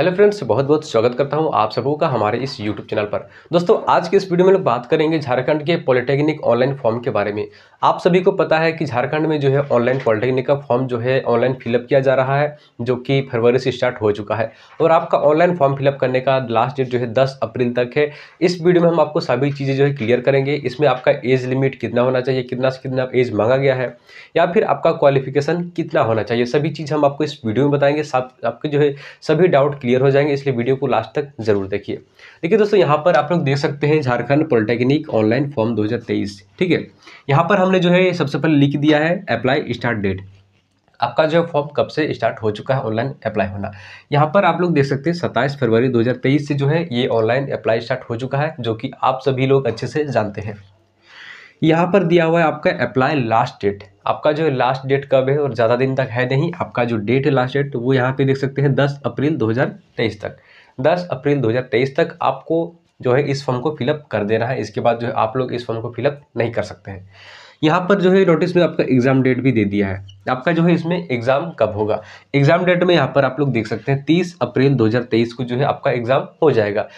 Hello friends बहुत बहुत स्वागत करता हूं आप सबों का हमारे इस यूट्यूब चैनल पर दोस्तों आज के इस वीडियो में लोग बात करेंगे झारखंड के पॉलिटेक्निक ऑनलाइन फॉर्म के बारे में आप सभी को पता है कि झारखंड में जो है ऑनलाइन पॉलिटेक्निक का फॉर्म जो है ऑनलाइन फिलअप किया जा रहा है जो कि फरवरी से स्टार्ट हो चुका है और आपका ऑनलाइन फॉर्म फिलअप करने का लास्ट डेट जो है दस अप्रैल तक है इस वीडियो में हम आपको सभी चीज़ें जो है क्लियर करेंगे इसमें आपका एज लिमिट कितना होना चाहिए कितना से कितना एज मांगा गया है या फिर आपका क्वालिफिकेशन कितना होना चाहिए सभी चीज़ हम आपको इस वीडियो में बताएंगे आपके जो है सभी डाउट क्लियर हो जाएंगे इसलिए वीडियो को लास्ट तक जरूर देखिए देखिए दोस्तों यहाँ पर आप लोग देख सकते हैं झारखंड पॉलिटेक्निक ऑनलाइन फॉर्म 2023 ठीक है यहाँ पर हमने जो है सबसे पहले लिख दिया है अप्लाई स्टार्ट डेट आपका जो फॉर्म कब से स्टार्ट हो चुका है ऑनलाइन अप्लाई होना यहाँ पर आप लोग देख सकते हैं सत्ताईस फरवरी 2023 से जो है ये ऑनलाइन अप्लाई स्टार्ट हो चुका है जो कि आप सभी लोग अच्छे से जानते हैं यहाँ पर दिया हुआ है आपका अप्लाई लास्ट डेट आपका जो लास्ट डेट कब है और ज़्यादा दिन तक है नहीं आपका जो डेट है लास्ट डेट वो यहाँ पे देख सकते हैं 10 अप्रैल 2023 तक 10 अप्रैल 2023 तक आपको जो है इस फॉर्म को फिलअप कर देना है इसके बाद जो है आप लोग इस फॉर्म को फिलअप नहीं कर सकते हैं यहाँ पर जो है नोटिस में आपका एग्जाम डेट भी दे दिया है आपका जो है इसमें एग्जाम कब होगा एग्जाम डेट में यहाँ पर आप लोग देख सकते हैं तीस अप्रैल 2023 को जो है आपका एग्जाम हो जाएगा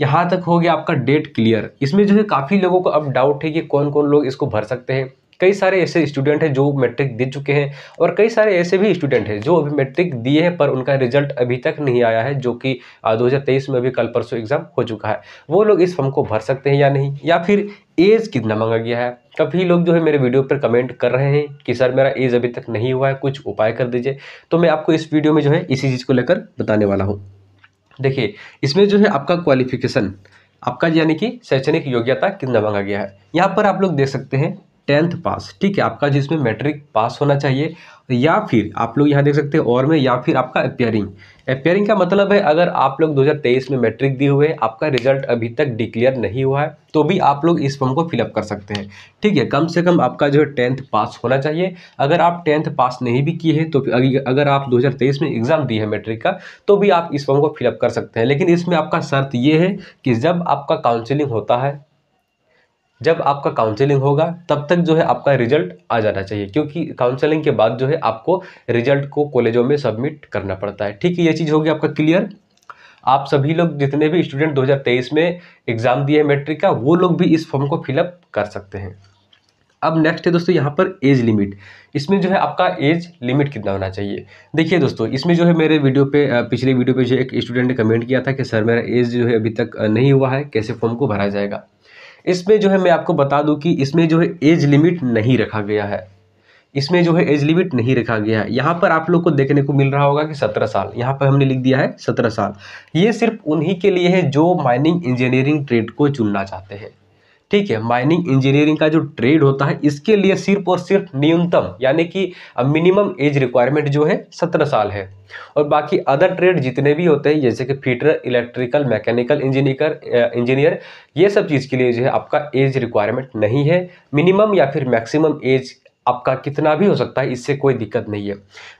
यहाँ तक हो गया आपका डेट क्लियर इसमें जो है काफ़ी लोगों को अब डाउट है कि कौन कौन लोग इसको भर सकते हैं कई सारे ऐसे स्टूडेंट हैं जो मैट्रिक दे चुके हैं और कई सारे ऐसे भी स्टूडेंट हैं जो अभी मैट्रिक दिए हैं पर उनका रिजल्ट अभी तक नहीं आया है जो कि 2023 में अभी कल परसों एग्ज़ाम हो चुका है वो लोग इस फॉर्म को भर सकते हैं या नहीं या फिर एज कितना मांगा गया है कभी लोग जो है मेरे वीडियो पर कमेंट कर रहे हैं कि सर मेरा एज अभी तक नहीं हुआ है कुछ उपाय कर दीजिए तो मैं आपको इस वीडियो में जो है इसी चीज़ को लेकर बताने वाला हूँ देखिए इसमें जो है आपका क्वालिफिकेशन आपका यानी कि शैक्षणिक योग्यता कितना मांगा गया है यहाँ पर आप लोग देख सकते हैं टेंथ पास ठीक है आपका जिसमें मैट्रिक पास होना चाहिए या फिर आप लोग यहाँ देख सकते हैं और में या फिर आपका अपेयरिंग अपेयरिंग का मतलब है अगर आप लोग 2023 में मैट्रिक दिए हुए आपका रिजल्ट अभी तक डिक्लेयर नहीं हुआ है तो भी आप लोग इस फॉर्म को फिलअप कर सकते हैं ठीक है कम से कम आपका जो है टेंथ पास होना चाहिए अगर आप टेंथ पास नहीं भी किए हैं तो अगर आप 2023 में एग्ज़ाम दिए हैं मैट्रिक का तो भी आप इस फॉर्म को फिलअप कर सकते हैं लेकिन इसमें आपका शर्त ये है कि जब आपका काउंसिलिंग होता है जब आपका काउंसलिंग होगा तब तक जो है आपका रिजल्ट आ जाना चाहिए क्योंकि काउंसलिंग के बाद जो है आपको रिजल्ट को कॉलेजों में सबमिट करना पड़ता है ठीक है ये चीज़ होगी आपका क्लियर आप सभी लोग जितने भी स्टूडेंट 2023 में एग्ज़ाम दिए हैं मैट्रिक का वो लोग भी इस फॉर्म को फिलअप कर सकते हैं अब नेक्स्ट है दोस्तों यहाँ पर एज लिमिट इसमें जो है आपका एज लिमिट कितना होना चाहिए देखिए दोस्तों इसमें जो है मेरे वीडियो पे पिछले वीडियो पे जो एक स्टूडेंट ने कमेंट किया था कि सर मेरा एज जो है अभी तक नहीं हुआ है कैसे फॉर्म को भरा जाएगा इसमें जो है मैं आपको बता दूं कि इसमें जो है एज लिमिट नहीं रखा गया है इसमें जो है एज लिमिट नहीं रखा गया है यहाँ पर आप लोग को देखने को मिल रहा होगा कि सत्रह साल यहाँ पर हमने लिख दिया है सत्रह साल ये सिर्फ उन्हीं के लिए है जो माइनिंग इंजीनियरिंग ट्रेड को चुनना चाहते हैं ठीक है माइनिंग इंजीनियरिंग का जो ट्रेड होता है इसके लिए सिर्फ और सिर्फ न्यूनतम यानी कि मिनिमम एज रिक्वायरमेंट जो है सत्रह साल है और बाकी अदर ट्रेड जितने भी होते हैं जैसे कि fitter electrical mechanical engineer engineer ये सब चीज़ के लिए जो है आपका एज रिक्वायरमेंट नहीं है मिनिमम या फिर मैक्सिमम एज आपका कितना भी हो सकता है इससे कोई दिक्कत नहीं है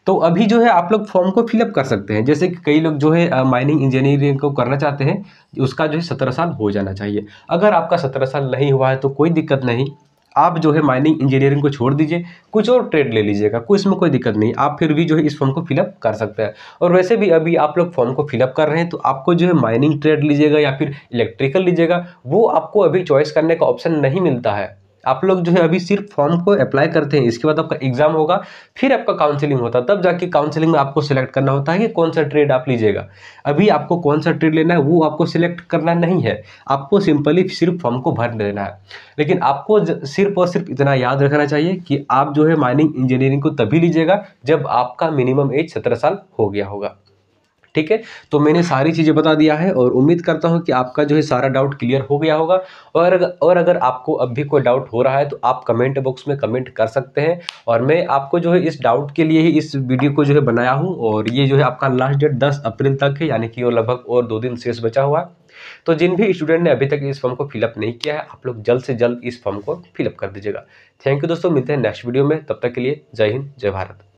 तो अभी जो है आप लोग फॉर्म को फिलअप कर सकते हैं जैसे कि कई लोग जो है माइनिंग इंजीनियरिंग को करना चाहते हैं उसका जो है सत्रह साल हो जाना चाहिए अगर आपका सत्रह साल नहीं हुआ है तो कोई दिक्कत नहीं आप जो है माइनिंग इंजीनियरिंग को छोड़ दीजिए कुछ और ट्रेड ले लीजिएगा कोई इसमें कोई दिक्कत नहीं आप फिर भी जो है इस फॉर्म को फिलअप कर सकते हैं और वैसे भी अभी आप लोग फॉर्म को फिलअप कर रहे हैं तो आपको जो है माइनिंग ट्रेड लीजिएगा या फिर इलेक्ट्रिकल लीजिएगा वो आपको अभी चॉइस करने का ऑप्शन नहीं मिलता है आप लोग जो है अभी सिर्फ फॉर्म को अप्लाई करते हैं इसके बाद आपका एग्जाम होगा फिर आपका काउंसलिंग होता है तब जाके काउंसलिंग में आपको सिलेक्ट करना होता है कि कौन सा ट्रेड आप लीजिएगा अभी आपको कौन सा ट्रेड लेना है वो आपको सिलेक्ट करना नहीं है आपको सिंपली सिर्फ फॉर्म को भर देना है लेकिन आपको सिर्फ और सिर्फ इतना याद रखना चाहिए कि आप जो है माइनिंग इंजीनियरिंग को तभी लीजिएगा जब आपका मिनिमम एज सत्रह साल हो गया होगा ठीक है तो मैंने हाँ। सारी चीज़ें बता दिया है और उम्मीद करता हूँ कि आपका जो है सारा डाउट क्लियर हो गया होगा और अगर और अगर आपको अब भी कोई डाउट हो रहा है तो आप कमेंट बॉक्स में कमेंट कर सकते हैं और मैं आपको जो है इस डाउट के लिए ही इस वीडियो को जो है बनाया हूँ और ये जो है आपका लास्ट डेट दस अप्रैल तक है यानी कि वो लगभग और दो दिन शेष बचा हुआ है तो जिन भी स्टूडेंट ने अभी तक इस फॉर्म को फिलअप नहीं किया है आप लोग जल्द से जल्द इस फॉर्म को फिलअप कर दीजिएगा थैंक यू दोस्तों मिलते हैं नेक्स्ट वीडियो में तब तक के लिए जय हिंद जय भारत